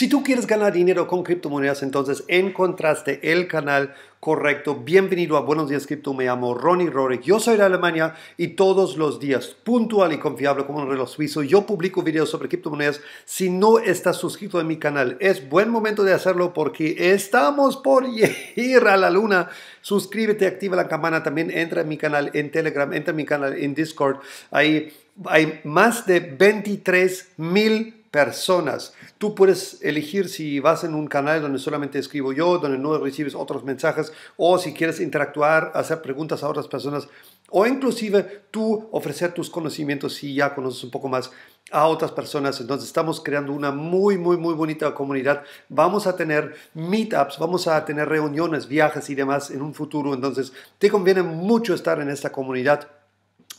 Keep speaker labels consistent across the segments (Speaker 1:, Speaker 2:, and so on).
Speaker 1: Si tú quieres ganar dinero con criptomonedas, entonces encontraste el canal correcto. Bienvenido a Buenos Días Cripto. Me llamo Ronnie Rorick. Yo soy de Alemania y todos los días, puntual y confiable como un reloj suizo, yo publico videos sobre criptomonedas. Si no estás suscrito a mi canal, es buen momento de hacerlo porque estamos por ir a la luna. Suscríbete, activa la campana. También entra en mi canal en Telegram, entra en mi canal en Discord. Ahí hay más de 23 mil personas. Tú puedes elegir si vas en un canal donde solamente escribo yo, donde no recibes otros mensajes, o si quieres interactuar, hacer preguntas a otras personas, o inclusive tú ofrecer tus conocimientos si ya conoces un poco más a otras personas. Entonces estamos creando una muy, muy, muy bonita comunidad. Vamos a tener meetups, vamos a tener reuniones, viajes y demás en un futuro. Entonces te conviene mucho estar en esta comunidad.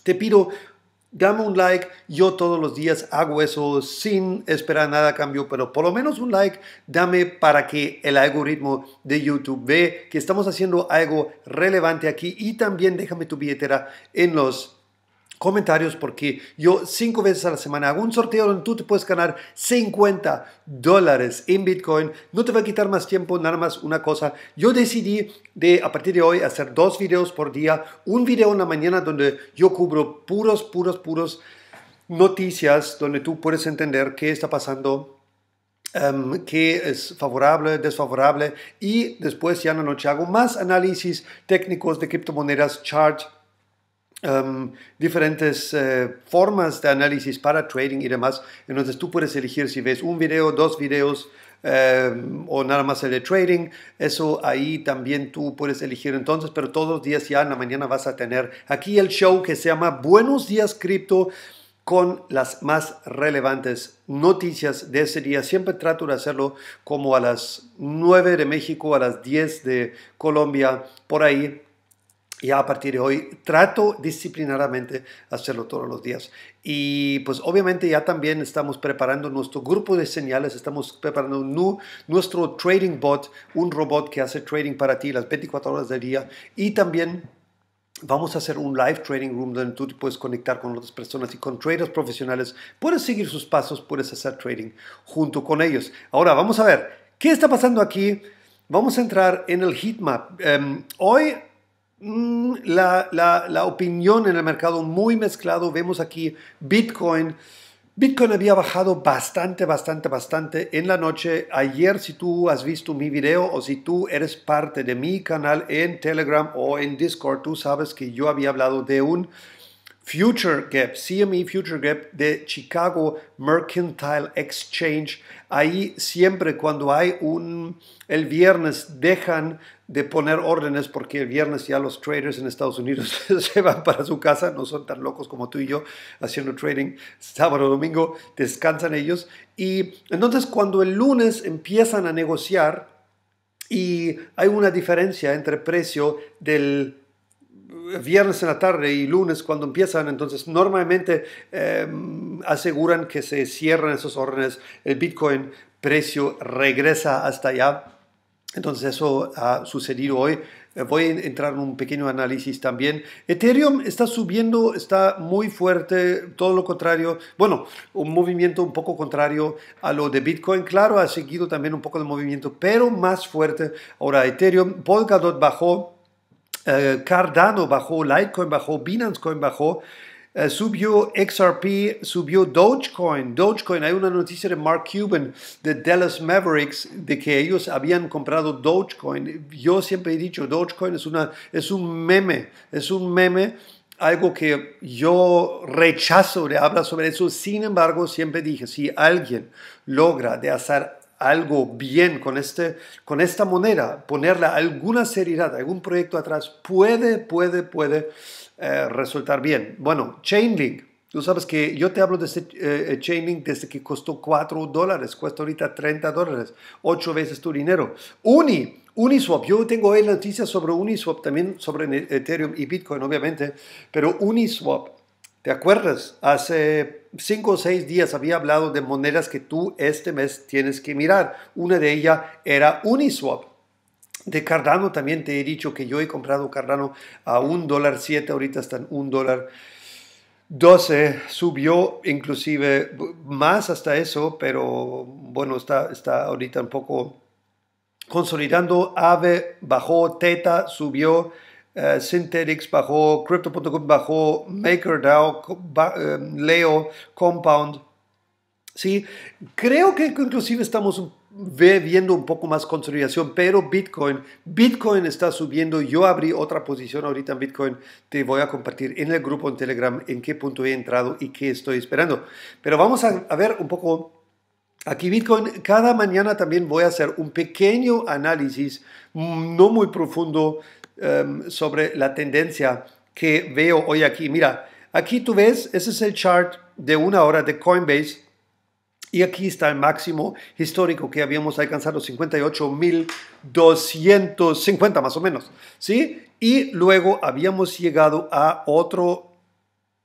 Speaker 1: Te pido Dame un like, yo todos los días hago eso sin esperar nada a cambio, pero por lo menos un like, dame para que el algoritmo de YouTube ve que estamos haciendo algo relevante aquí y también déjame tu billetera en los comentarios porque yo cinco veces a la semana hago un sorteo donde tú te puedes ganar 50 dólares en Bitcoin. No te va a quitar más tiempo, nada más una cosa. Yo decidí de a partir de hoy hacer dos videos por día. Un video en la mañana donde yo cubro puros, puros, puros noticias donde tú puedes entender qué está pasando em, qué es favorable, desfavorable y después ya en la noche hago más análisis técnicos de criptomonedas, charts, Em, diferentes eh, formas de análisis para trading y demás. Entonces tú puedes elegir si ves un video, dos videos em, o nada más el de trading. Eso ahí también tú puedes elegir entonces, pero todos los días ya en la mañana vas a tener aquí el show que se llama Buenos días cripto con las más relevantes noticias de ese día. Siempre trato de hacerlo como a las 9 de México, a las 10 de Colombia, por ahí y a partir de hoy trato disciplinadamente hacerlo todos los días. Y pues obviamente ya también estamos preparando nuestro grupo de señales, estamos preparando nuestro trading bot, un robot que hace trading para ti las 24 horas del día. Y también Vamos a hacer un live trading room donde tú puedes conectar con otras personas y con traders profesionales. Puedes seguir sus pasos, puedes hacer trading junto con ellos. Ahora, vamos a ver, ¿qué está pasando aquí? Vamos a entrar en el heatmap. map. Em, hoy Mm, la, la, opinión en el mercado muy mezclado. Vemos aquí Bitcoin. Bitcoin había bajado bastante, bastante, bastante en la noche. Ayer, si tú has visto mi video o si tú eres parte de mi canal en Telegram o en Discord, tú sabes que yo había hablado de un Future Gap, CME Future Gap de Chicago Mercantile Exchange. Ahí siempre cuando hay un, el viernes dejan de poner órdenes porque el viernes ya los traders en Estados Unidos se van para su casa, no son tan locos como tú y yo haciendo trading sábado, domingo, descansan ellos. Y entonces cuando el lunes empiezan a negociar y hay una diferencia entre precio del viernes en la tarde y lunes cuando empiezan, entonces normalmente em, aseguran que se cierran esos órdenes, el Bitcoin precio regresa hasta allá. Entonces eso ha sucedido hoy. Eh, voy a entrar en un pequeño análisis también. Ethereum está subiendo, está muy fuerte, todo lo contrario. Bueno, un movimiento un poco contrario a lo de Bitcoin. Claro, ha seguido también un poco de movimiento, pero más fuerte. Ahora Ethereum, Polkadot bajó Äh, Cardano bajó, Litecoin bajó, Binance Coin bajó, äh, subió XRP, subió Dogecoin. Dogecoin, hay una noticia de Mark Cuban de Dallas Mavericks de que ellos habían comprado Dogecoin. Yo siempre he dicho, Dogecoin es, una, es un meme, es un meme algo que yo rechazo de hablar sobre eso. Sin embargo, siempre dije, si alguien logra de hacer algo bien con, este, con esta moneda, ponerle alguna seriedad, algún proyecto atrás, puede, puede, puede eh, resultar bien. Bueno, Chainlink. Tú sabes que yo te hablo de este eh, Chainlink desde que costó 4 dólares, cuesta ahorita 30 dólares, 8 veces tu dinero. Uni, Uniswap, yo tengo hoy noticias sobre Uniswap, también sobre Ethereum y Bitcoin, obviamente, pero Uniswap, ¿te acuerdas? Hace cinco o seis días había hablado de monedas que tú este mes tienes que mirar. Una de ellas era Uniswap. De Cardano también te he dicho que yo he comprado Cardano a un dólar siete, ahorita está en un dólar doce. subió inclusive más hasta eso, pero bueno, está, está ahorita un poco consolidando. Ave bajó, Teta subió. Eh, Synthetix Synthetics bajó, Crypto.com bajó, MakerDAO, eh, Leo, Compound. Sí, creo que inclusive estamos viendo un poco más consolidación, pero Bitcoin, Bitcoin está subiendo. Yo abrí otra posición ahorita en Bitcoin. Te voy a compartir en el grupo en Telegram en qué punto he entrado y qué estoy esperando. Pero vamos a ver un poco Aquí Bitcoin, cada mañana también voy a hacer un pequeño análisis, mm, no muy profundo, Em, sobre la tendencia que veo hoy aquí. Mira, aquí tú ves, ese es el chart de una hora de Coinbase. Y aquí está el máximo histórico que habíamos alcanzado, 58.250 más o menos, ¿sí? Y luego habíamos llegado a otro,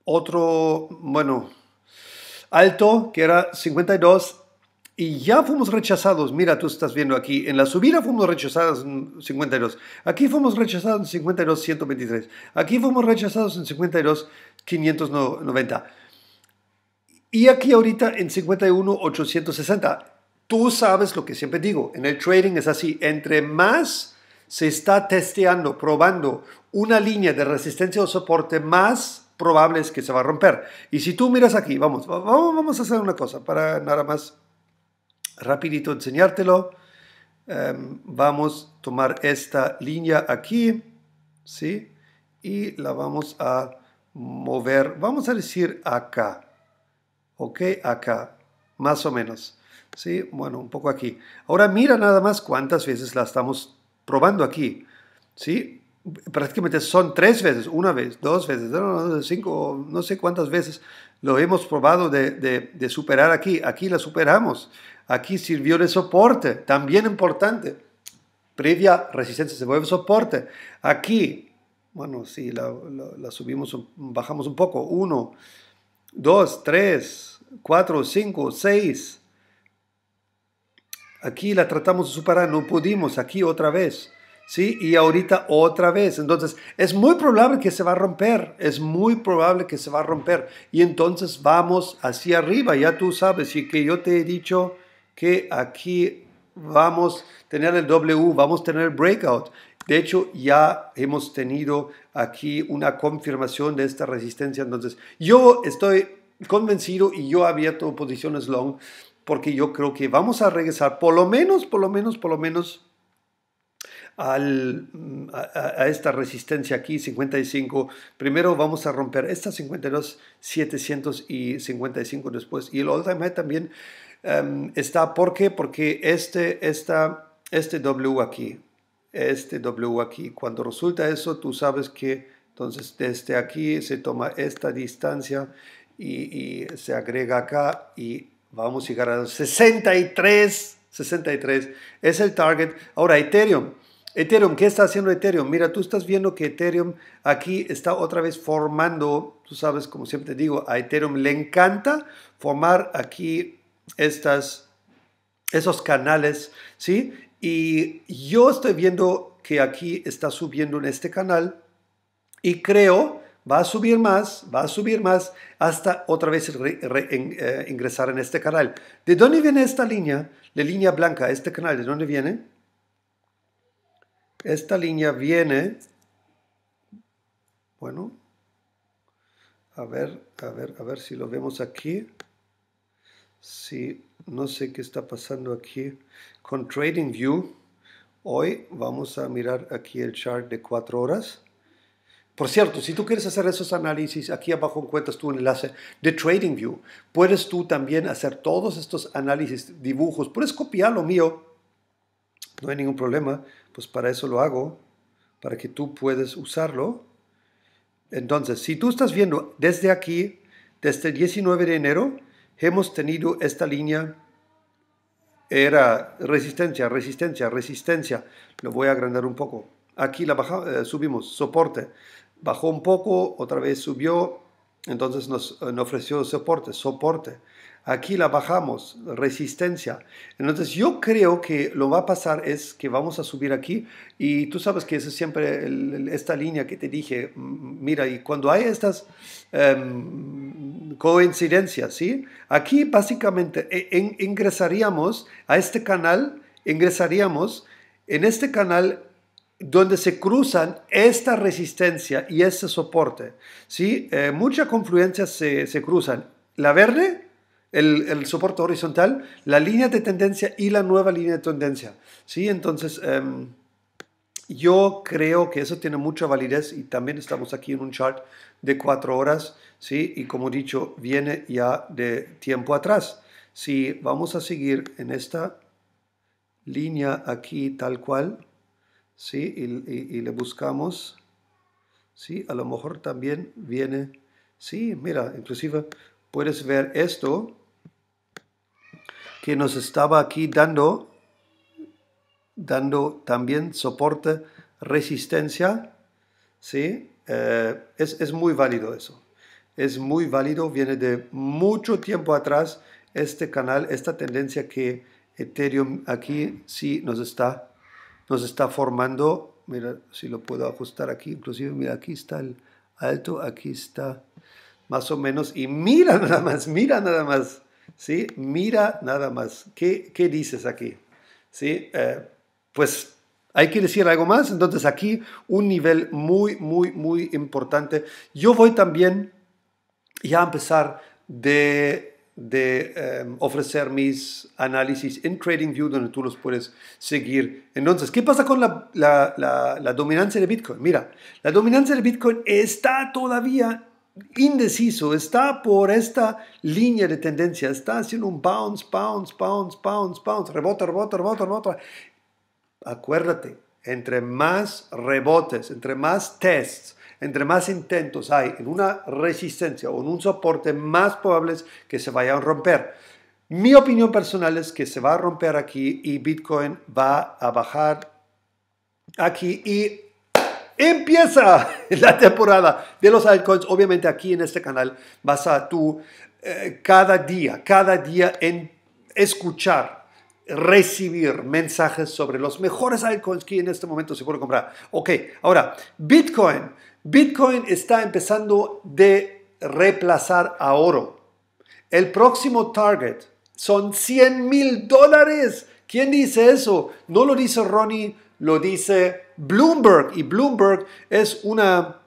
Speaker 1: otro, bueno, alto, que era 52 y ya fuimos rechazados. Mira, tú estás viendo aquí, en la subida fuimos rechazados en 52. Aquí fuimos rechazados en 52, 123. Aquí fuimos rechazados en 52, 590. Y aquí ahorita en 51, 860. Tú sabes lo que siempre digo, en el trading es así, entre más se está testeando, probando una línea de resistencia o soporte, más probable es que se va a romper. Y si tú miras aquí, vamos, vamos, vamos a hacer una cosa para nada más rapidito enseñártelo. Em, vamos a tomar esta línea aquí, ¿sí? Y la vamos a mover, vamos a decir acá, ¿ok? Acá, más o menos, ¿sí? Bueno, un poco aquí. Ahora mira nada más cuántas veces la estamos probando aquí, ¿sí? prácticamente son tres veces, una vez, dos veces, cinco, no sé cuántas veces lo hemos probado de, de, de, superar aquí. Aquí la superamos. Aquí sirvió de soporte, también importante. Previa resistencia se vuelve soporte. Aquí, bueno, sí, la, subimos, bajamos un poco. Uno, dos, tres, cuatro, cinco, seis. Aquí la tratamos de superar, no pudimos. Aquí otra vez. ¿sí? Y ahorita otra vez. Entonces, es muy probable que se va a romper, es muy probable que se va a romper. Y entonces vamos hacia arriba, ya tú sabes, y que yo te he dicho que aquí vamos a tener el W, vamos a tener el breakout. De hecho, ya hemos tenido aquí una confirmación de esta resistencia. Entonces, yo estoy convencido y yo abierto posiciones long porque yo creo que vamos a regresar por lo menos, por lo menos, por lo menos al, a, esta resistencia aquí, 55. Primero vamos a romper esta 52, 755 después. Y el all-time high también Em, está, ¿por qué? Porque este, esta, este W aquí, este W aquí, cuando resulta eso, tú sabes que entonces desde este aquí se toma esta distancia y, se agrega acá y vamos a llegar a 63, 63 es el target. Ahora Ethereum, Ethereum, ¿qué está haciendo Ethereum? Mira, tú estás viendo que Ethereum aquí está otra vez formando, tú sabes, como siempre te digo, a Ethereum le encanta formar aquí estas, esos canales, ¿sí? Y yo estoy viendo que aquí está subiendo en este canal y creo va a subir más, va a subir más hasta otra vez eh, ingresar en este canal. ¿De dónde viene esta línea? La línea blanca, este canal, ¿de dónde viene? Esta línea viene, bueno, a ver, a ver, a ver si lo vemos aquí. Sí, no sé qué está pasando aquí. Con TradingView, hoy vamos a mirar aquí el chart de cuatro horas. Por cierto, si tú quieres hacer esos análisis, aquí abajo encuentras tu enlace de TradingView. Puedes tú también hacer todos estos análisis, dibujos. Puedes copiar lo mío. No hay ningún problema. Pues para eso lo hago, para que tú puedas usarlo. Entonces, si tú estás viendo desde aquí, desde el 19 de enero, hemos tenido esta línea, era resistencia, resistencia, resistencia. Lo voy a agrandar un poco. Aquí la baja, eh, subimos, soporte. Bajó un poco, otra vez subió, entonces eh, nos, ofreció soporte, soporte. Aquí la bajamos, resistencia. Entonces yo creo que lo va a pasar es que vamos a subir aquí y tú sabes que esa es siempre esta línea que te dije, mira, y cuando hay estas... Em, coincidencia, ¿sí? Aquí básicamente e, ingresaríamos a este canal, ingresaríamos en este canal donde se cruzan esta resistencia y este soporte, ¿sí? Eh, muchas confluencias se, cruzan. La verde, el, soporte horizontal, la línea de tendencia y la nueva línea de tendencia, ¿sí? Entonces... Em, yo creo que eso tiene mucha validez y también estamos aquí en un chart de cuatro horas, ¿sí? Y como dicho, viene ya de tiempo atrás. Si vamos a seguir en esta línea aquí tal cual, ¿sí? y, y le buscamos, ¿sí? A lo mejor también viene, sí, mira, inclusive puedes ver esto que nos estaba aquí dando dando también soporte, resistencia, ¿sí? Eh, es, muy válido eso. Es muy válido, viene de mucho tiempo atrás este canal, esta tendencia que Ethereum aquí sí nos está, nos está formando. Mira, si lo puedo ajustar aquí, inclusive, mira, aquí está el alto, aquí está más o menos. Y mira nada más, mira nada más, ¿sí? Mira nada más. ¿Qué, qué dices aquí? ¿Sí? Eh, pues hay que decir algo más. Entonces aquí un nivel muy, muy, muy importante. Yo voy también ya a empezar de, de em, ofrecer mis análisis en TradingView donde tú los puedes seguir. Entonces, ¿qué pasa con la, la, la, la dominancia de Bitcoin? Mira, la dominancia de Bitcoin está todavía indeciso, está por esta línea de tendencia, está haciendo un bounce, bounce, bounce, bounce, bounce, rebota, rebota, rebota, rebota acuérdate, entre más rebotes, entre más tests, entre más intentos hay en una resistencia o en un soporte, más probables que se vayan a romper. Mi opinión personal es que se va a romper aquí y Bitcoin va a bajar aquí y empieza la temporada de los altcoins. Obviamente aquí en este canal vas a tú eh, cada día, cada día en escuchar recibir mensajes sobre los mejores altcoins que en este momento se puede comprar. Ok, ahora, Bitcoin. Bitcoin está empezando de reemplazar a oro. El próximo target son 100 mil dólares. ¿Quién dice eso? No lo dice Ronnie, lo dice Bloomberg. Y Bloomberg es una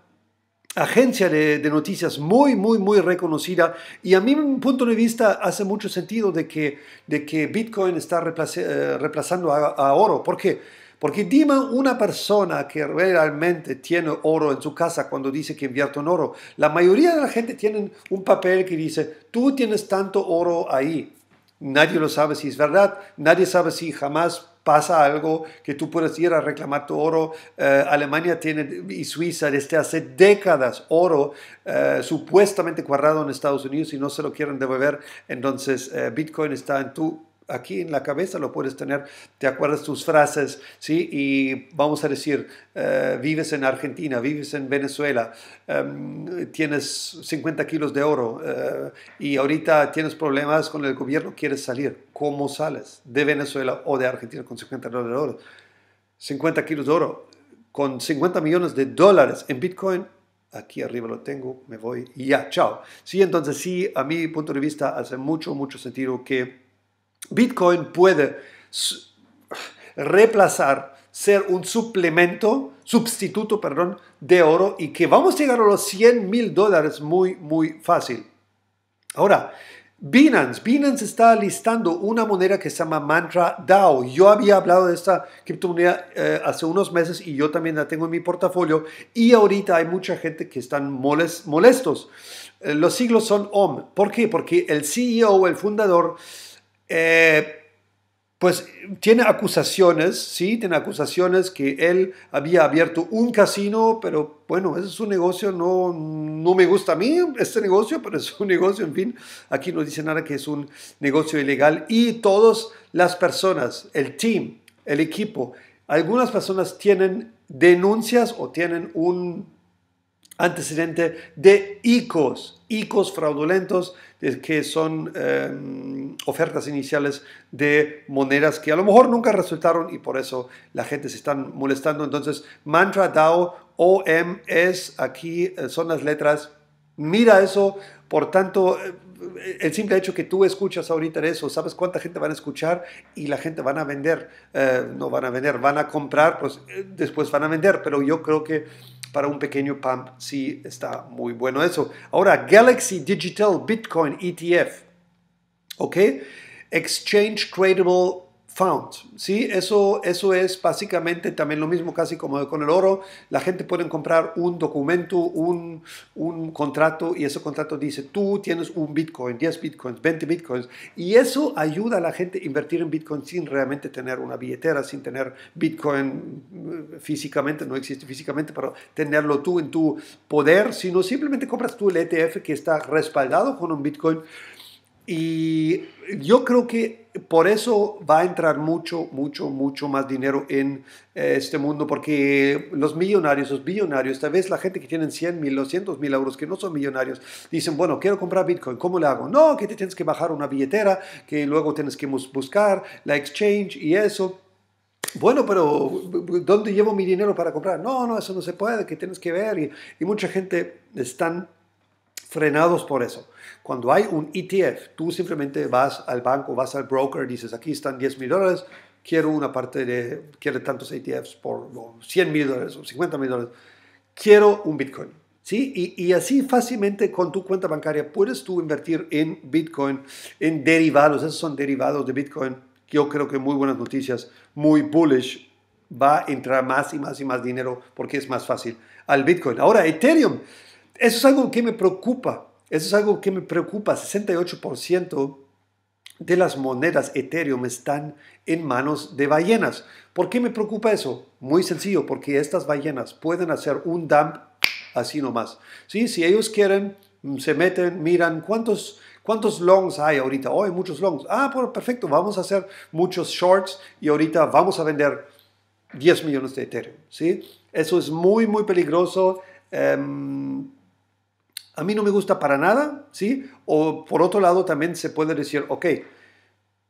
Speaker 1: agencia de, noticias muy, muy, muy reconocida. Y a mi punto de vista hace mucho sentido de que, de que Bitcoin está eh, reemplazando a, oro. ¿Por qué? Porque dime una persona que realmente tiene oro en su casa cuando dice que invierte en oro. La mayoría de la gente tiene un papel que dice, tú tienes tanto oro ahí. Nadie lo sabe si es verdad, nadie sabe si jamás pasa algo que tú puedes ir a reclamar tu oro. Eh, Alemania tiene, y Suiza desde hace décadas oro eh, supuestamente guardado en Estados Unidos y no se lo quieren devolver. Entonces eh, Bitcoin está en tu aquí en la cabeza lo puedes tener, te acuerdas tus frases, ¿sí? Y vamos a decir, eh, vives en Argentina, vives en Venezuela, em, tienes 50 kilos de oro eh, y ahorita tienes problemas con el gobierno, quieres salir. ¿Cómo sales de Venezuela o de Argentina con 50 kilos de oro? 50 kilos de oro, con 50 millones de dólares en Bitcoin, aquí arriba lo tengo, me voy y ya, chao. Sí, entonces sí, a mi punto de vista hace mucho, mucho sentido que Bitcoin puede reemplazar, ser un suplemento, sustituto, perdón, de oro y que vamos a llegar a los 100 mil dólares muy, muy fácil. Ahora, Binance, Binance está listando una moneda que se llama Mantra DAO. Yo había hablado de esta criptomoneda eh, hace unos meses y yo también la tengo en mi portafolio y ahorita hay mucha gente que están molestos. Eh, los siglos son OM. ¿Por qué? Porque el CEO, el fundador, eh, pues tiene acusaciones, sí, tiene acusaciones que él había abierto un casino, pero bueno, ese es un negocio, no, no me gusta a mí este negocio, pero es un negocio, en fin, aquí no dice nada que es un negocio ilegal y todas las personas, el team, el equipo, algunas personas tienen denuncias o tienen un antecedente de ICOs, ICOs fraudulentos, que son em, ofertas iniciales de monedas que a lo mejor nunca resultaron y por eso la gente se está molestando. Entonces, Mantra DAO, OM es aquí, eh, son las letras. Mira eso, por tanto, eh, el simple hecho que tú escuchas ahorita eso, sabes cuánta gente van a escuchar y la gente van a vender, eh, no van a vender, van a comprar, pues después van a vender, pero yo creo que para un pequeño pump sí está muy bueno eso. Ahora, Galaxy Digital Bitcoin ETF. ¿Ok? Exchange Tradable found. ¿sí? Eso, eso es básicamente también lo mismo casi como con el oro. La gente puede comprar un documento, un, un contrato y ese contrato dice tú tienes un bitcoin, 10 bitcoins, 20 bitcoins. Y eso ayuda a la gente a invertir en bitcoin sin realmente tener una billetera, sin tener bitcoin mm, físicamente, no existe físicamente, pero tenerlo tú en tu poder, sino simplemente compras tú el ETF que está respaldado con un bitcoin. Y yo creo que por eso va a entrar mucho, mucho, mucho más dinero en eh, este mundo, porque los millonarios, los billonarios, tal vez la gente que tienen 100 mil, 200 mil euros, que no son millonarios, dicen, bueno, quiero comprar Bitcoin, ¿cómo le hago? No, que te tienes que bajar una billetera, que luego tienes que buscar la exchange y eso. Bueno, pero ¿dónde llevo mi dinero para comprar? No, no, eso no se puede, que tienes que ver. Y, y mucha gente están frenados por eso. Cuando hay un ETF, tú simplemente vas al banco, vas al broker, dices, aquí están 10 mil dólares, quiero una parte de, quiero tantos ETFs por 100 mil dólares o 50 mil dólares, quiero un Bitcoin. ¿Sí? Y, y, así fácilmente con tu cuenta bancaria puedes tú invertir en Bitcoin, en derivados, esos son derivados de Bitcoin, yo creo que muy buenas noticias, muy bullish, va a entrar más y más y más dinero porque es más fácil al Bitcoin. Ahora, Ethereum, eso es algo que me preocupa. Eso es algo que me preocupa. 68% de las monedas Ethereum están en manos de ballenas. ¿Por qué me preocupa eso? Muy sencillo, porque estas ballenas pueden hacer un dump así nomás. ¿Sí? Si ellos quieren, mm, se meten, miran cuántos, cuántos longs hay ahorita. Oh, hay muchos longs. Ah, perfecto, vamos a hacer muchos shorts y ahorita vamos a vender 10 millones de Ethereum. ¿Sí? Eso es muy, muy peligroso. Em, a mí no me gusta para nada, ¿sí? O por otro lado también se puede decir, ok,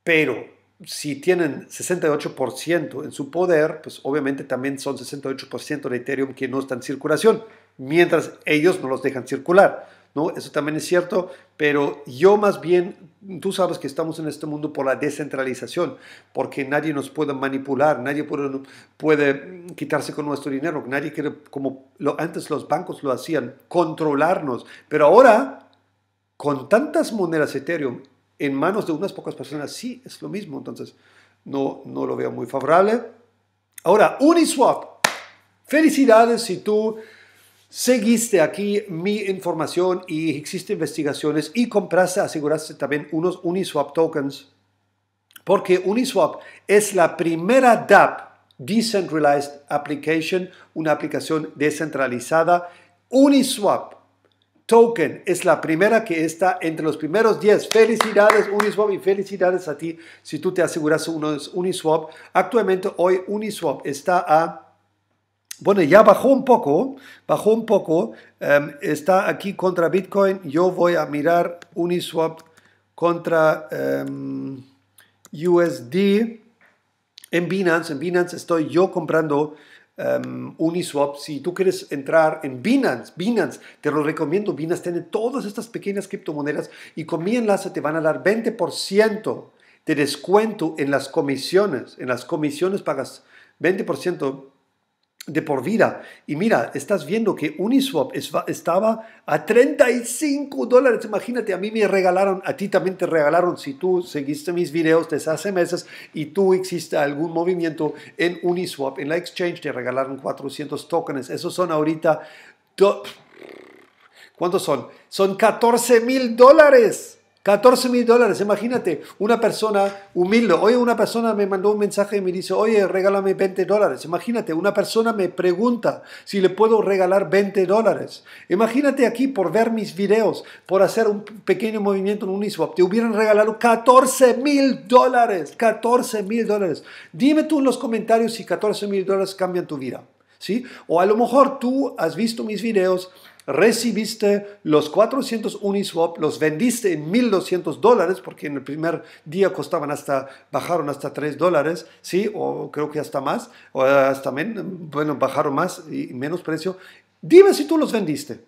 Speaker 1: pero si tienen 68% en su poder, pues obviamente también son 68% de Ethereum que no están en circulación, mientras ellos no los dejan circular. ¿no? Eso también es cierto, pero yo más bien, tú sabes que estamos en este mundo por la descentralización, porque nadie nos puede manipular, nadie puede, quitarse con nuestro dinero, nadie quiere, como lo, antes los bancos lo hacían, controlarnos, pero ahora, con tantas monedas Ethereum en manos de unas pocas personas, sí, es lo mismo, entonces no, no lo veo muy favorable. Ahora, Uniswap, felicidades si tú Seguiste aquí mi información y hiciste investigaciones y compraste, aseguraste también unos Uniswap tokens, porque Uniswap es la primera DAP, Decentralized Application, una aplicación descentralizada. Uniswap token es la primera que está entre los primeros 10. Felicidades Uniswap y felicidades a ti si tú te aseguras unos Uniswap. Actualmente hoy Uniswap está a bueno, ya bajó un poco, bajó un poco, em, está aquí contra Bitcoin, yo voy a mirar Uniswap contra em, USD en Binance, en Binance estoy yo comprando em, Uniswap, si tú quieres entrar en Binance, Binance, te lo recomiendo, Binance tiene todas estas pequeñas criptomonedas y con mi enlace te van a dar 20% de descuento en las comisiones, en las comisiones pagas 20% de por vida. Y mira, estás viendo que Uniswap estaba a 35 dólares. Imagínate, a mí me regalaron, a ti también te regalaron, si tú seguiste mis videos desde hace meses y tú hiciste algún movimiento en Uniswap, en la exchange, te regalaron 400 tokens. Esos son ahorita... ¿Cuántos son? Son 14 mil dólares. 14 mil dólares, imagínate, una persona humilde. Hoy una persona me mandó un mensaje y me dice, oye, regálame 20 dólares. Imagínate, una persona me pregunta si le puedo regalar 20 dólares. Imagínate aquí por ver mis videos, por hacer un pequeño movimiento en Uniswap, te hubieran regalado 14 mil dólares, 14 mil dólares. Dime tú en los comentarios si 14 mil dólares cambian tu vida. ¿sí? O a lo mejor tú has visto mis videos, recibiste los 400 Uniswap, los vendiste en 1200 dólares, porque en el primer día costaban hasta, bajaron hasta 3 dólares, ¿sí? O creo que hasta más, o hasta menos, bueno, bajaron más y menos precio. Dime si tú los vendiste.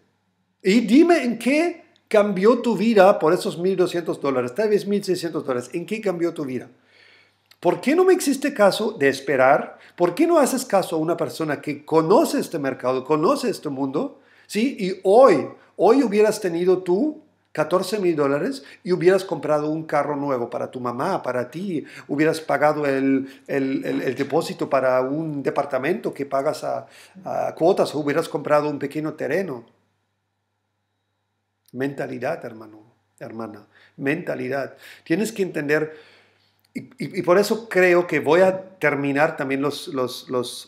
Speaker 1: Y dime en qué cambió tu vida por esos 1200 dólares, tal vez 1600 dólares. ¿En qué cambió tu vida? ¿Por qué no me existe caso de esperar? ¿Por qué no haces caso a una persona que conoce este mercado, conoce este mundo? ¿Sí? Y hoy, hoy hubieras tenido tú 14 mil dólares y hubieras comprado un carro nuevo para tu mamá, para ti, hubieras pagado el, depósito para un departamento que pagas a, a cuotas, o hubieras comprado un pequeño terreno. Mentalidad, hermano, hermana, mentalidad. Tienes que entender y, por eso creo que voy a terminar también los, los,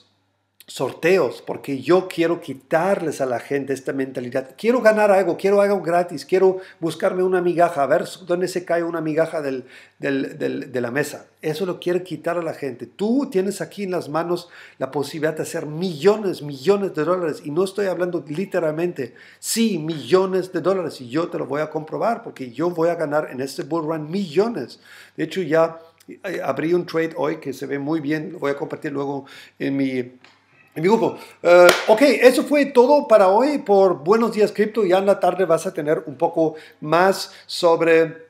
Speaker 1: sorteos, porque yo quiero quitarles a la gente esta mentalidad. Quiero ganar algo, quiero algo gratis, quiero buscarme una migaja, a ver dónde se cae una migaja del, del, del, de la mesa. Eso lo quiero quitar a la gente. Tú tienes aquí en las manos la posibilidad de hacer millones, millones de dólares. Y no estoy hablando literalmente, sí, millones de dólares. Y yo te lo voy a comprobar, porque yo voy a ganar en este bull run millones. De hecho, ya eh, abrí un trade hoy que se ve muy bien, voy a compartir luego en mi, en mi grupo. Eh, ok, eso fue todo para hoy por Buenos Días Cripto. Ya en la tarde vas a tener un poco más sobre,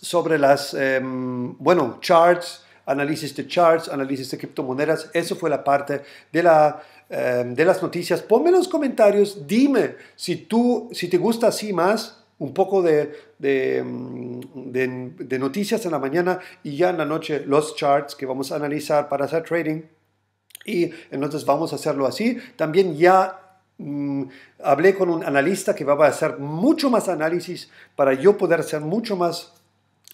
Speaker 1: sobre las, em, bueno, charts, análisis de charts, análisis de criptomonedas. Eso fue la parte de, la, em, de las noticias. Ponme en los comentarios, dime si, tú, si te gusta así más un poco mm, de, noticias en la mañana y ya en la noche los charts que vamos a analizar para hacer trading. Y entonces vamos a hacerlo así. También ya mm, hablé con un analista que va a hacer mucho más análisis para yo poder hacer mucho más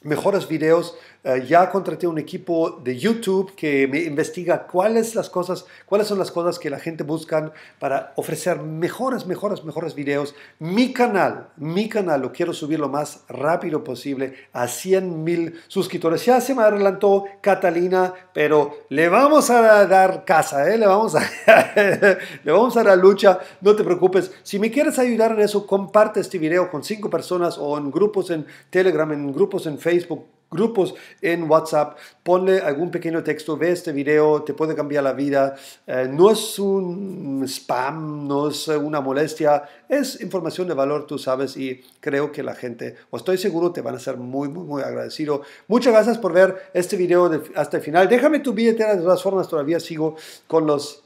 Speaker 1: mejores videos eh, ya contraté un equipo de YouTube que me investiga cuáles, las cosas, cuáles son las cosas que la gente busca para ofrecer mejores, mejores, mejores videos. Mi canal, mi canal, lo quiero subir lo más rápido posible a 100 mil suscriptores. Ya se me adelantó Catalina, pero le vamos a dar casa, ¿eh? le, vamos a le vamos a dar lucha. No te preocupes. Si me quieres ayudar en eso, comparte este video con cinco personas o en grupos en Telegram, en grupos en Facebook grupos en WhatsApp, ponle algún pequeño texto, ve este video, te puede cambiar la vida. Eh, no es un spam, no es una molestia, es información de valor, tú sabes, y creo que la gente, o estoy seguro, te van a ser muy, muy, muy agradecido. Muchas gracias por ver este video hasta el final. Déjame tu billetera, de todas formas, todavía sigo con los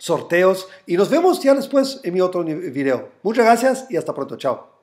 Speaker 1: sorteos y nos vemos ya después en mi otro video. Muchas gracias y hasta pronto. Chao.